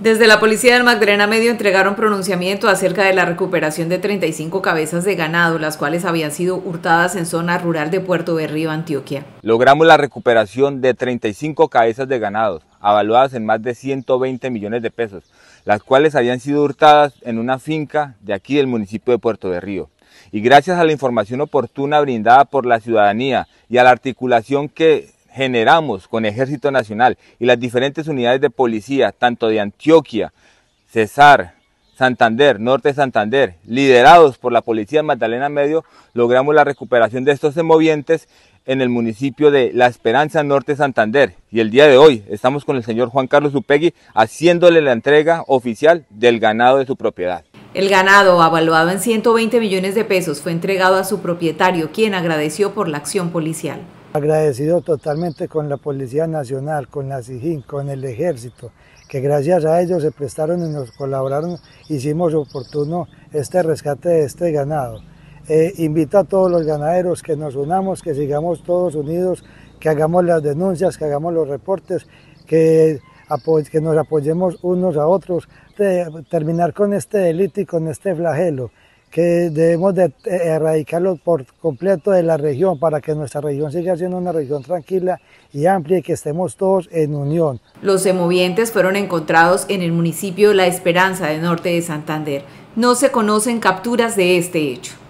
Desde la policía del Magdalena Medio entregaron pronunciamiento acerca de la recuperación de 35 cabezas de ganado, las cuales habían sido hurtadas en zona rural de Puerto Berrío, Antioquia. Logramos la recuperación de 35 cabezas de ganado, avaluadas en más de 120 millones de pesos, las cuales habían sido hurtadas en una finca de aquí del municipio de Puerto de Río Y gracias a la información oportuna brindada por la ciudadanía y a la articulación que generamos con Ejército Nacional y las diferentes unidades de policía, tanto de Antioquia, Cesar, Santander, Norte Santander, liderados por la Policía Magdalena Medio, logramos la recuperación de estos semovientes en el municipio de La Esperanza, Norte Santander. Y el día de hoy estamos con el señor Juan Carlos Upegui haciéndole la entrega oficial del ganado de su propiedad. El ganado, avaluado en 120 millones de pesos, fue entregado a su propietario, quien agradeció por la acción policial. Agradecido totalmente con la Policía Nacional, con la CIGIN, con el Ejército, que gracias a ellos se prestaron y nos colaboraron, hicimos oportuno este rescate de este ganado. Eh, invito a todos los ganaderos que nos unamos, que sigamos todos unidos, que hagamos las denuncias, que hagamos los reportes, que, nos apoyemos unos a otros, terminar con este delito y con este flagelo que debemos de eh, erradicarlo por completo de la región para que nuestra región siga siendo una región tranquila y amplia y que estemos todos en unión. Los semovientes fueron encontrados en el municipio La Esperanza de Norte de Santander. No se conocen capturas de este hecho.